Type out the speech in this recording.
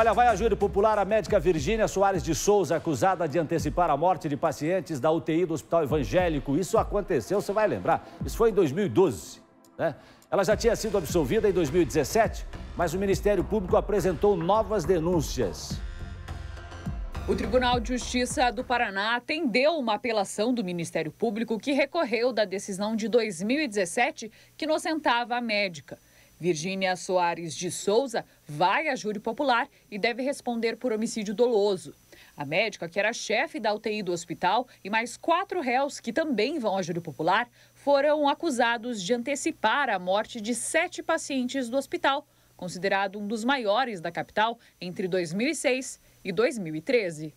Olha, vai a júri popular a médica Virgínia Soares de Souza, acusada de antecipar a morte de pacientes da UTI do Hospital Evangélico. Isso aconteceu, você vai lembrar. Isso foi em 2012. Né? Ela já tinha sido absolvida em 2017, mas o Ministério Público apresentou novas denúncias. O Tribunal de Justiça do Paraná atendeu uma apelação do Ministério Público que recorreu da decisão de 2017 que inocentava a médica. Virgínia Soares de Souza vai a júri popular e deve responder por homicídio doloso. A médica, que era chefe da UTI do hospital, e mais quatro réus que também vão a júri popular, foram acusados de antecipar a morte de sete pacientes do hospital, considerado um dos maiores da capital entre 2006 e 2013.